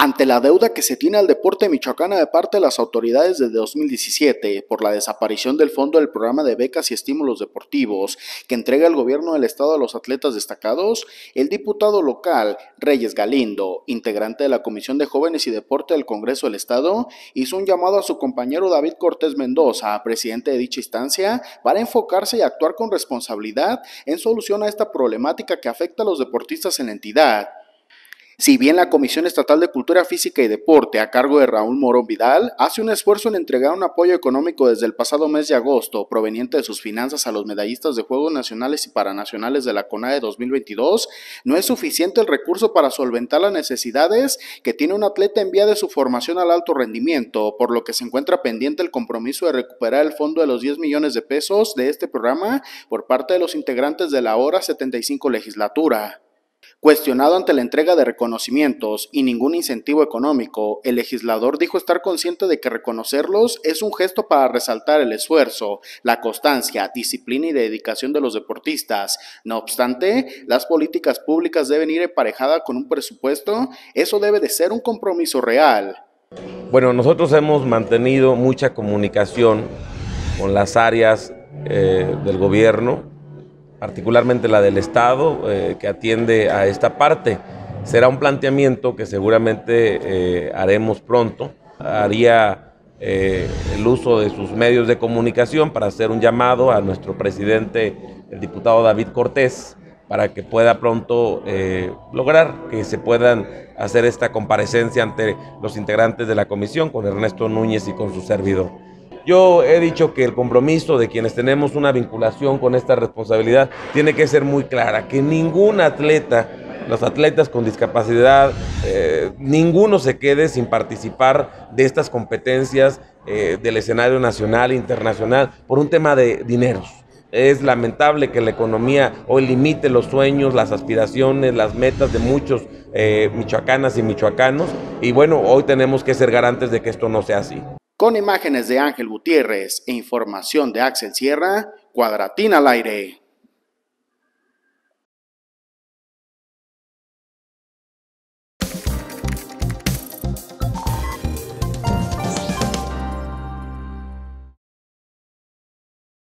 Ante la deuda que se tiene al deporte michoacana de parte de las autoridades desde 2017 por la desaparición del fondo del programa de becas y estímulos deportivos que entrega el gobierno del estado a los atletas destacados, el diputado local Reyes Galindo, integrante de la Comisión de Jóvenes y Deporte del Congreso del Estado, hizo un llamado a su compañero David Cortés Mendoza, presidente de dicha instancia, para enfocarse y actuar con responsabilidad en solución a esta problemática que afecta a los deportistas en la entidad. Si bien la Comisión Estatal de Cultura Física y Deporte, a cargo de Raúl Morón Vidal, hace un esfuerzo en entregar un apoyo económico desde el pasado mes de agosto, proveniente de sus finanzas a los medallistas de Juegos Nacionales y Paranacionales de la CONADE 2022, no es suficiente el recurso para solventar las necesidades que tiene un atleta en vía de su formación al alto rendimiento, por lo que se encuentra pendiente el compromiso de recuperar el fondo de los 10 millones de pesos de este programa por parte de los integrantes de la hora 75 legislatura. Cuestionado ante la entrega de reconocimientos y ningún incentivo económico, el legislador dijo estar consciente de que reconocerlos es un gesto para resaltar el esfuerzo, la constancia, disciplina y dedicación de los deportistas. No obstante, las políticas públicas deben ir emparejadas con un presupuesto, eso debe de ser un compromiso real. Bueno, nosotros hemos mantenido mucha comunicación con las áreas eh, del gobierno, particularmente la del Estado, eh, que atiende a esta parte. Será un planteamiento que seguramente eh, haremos pronto. Haría eh, el uso de sus medios de comunicación para hacer un llamado a nuestro presidente, el diputado David Cortés, para que pueda pronto lograr que se puedan hacer esta comparecencia ante los integrantes de la comisión con Ernesto Núñez y con su servidor. Yo he dicho que el compromiso de quienes tenemos una vinculación con esta responsabilidad tiene que ser muy clara, que ningún atleta los atletas con discapacidad, eh, ninguno se quede sin participar de estas competencias eh, del escenario nacional e internacional por un tema de dineros. Es lamentable que la economía hoy limite los sueños, las aspiraciones, las metas de muchos eh, michoacanas y michoacanos. Y bueno, hoy tenemos que ser garantes de que esto no sea así. Con imágenes de Ángel Gutiérrez e información de Axel Sierra, cuadratina al aire.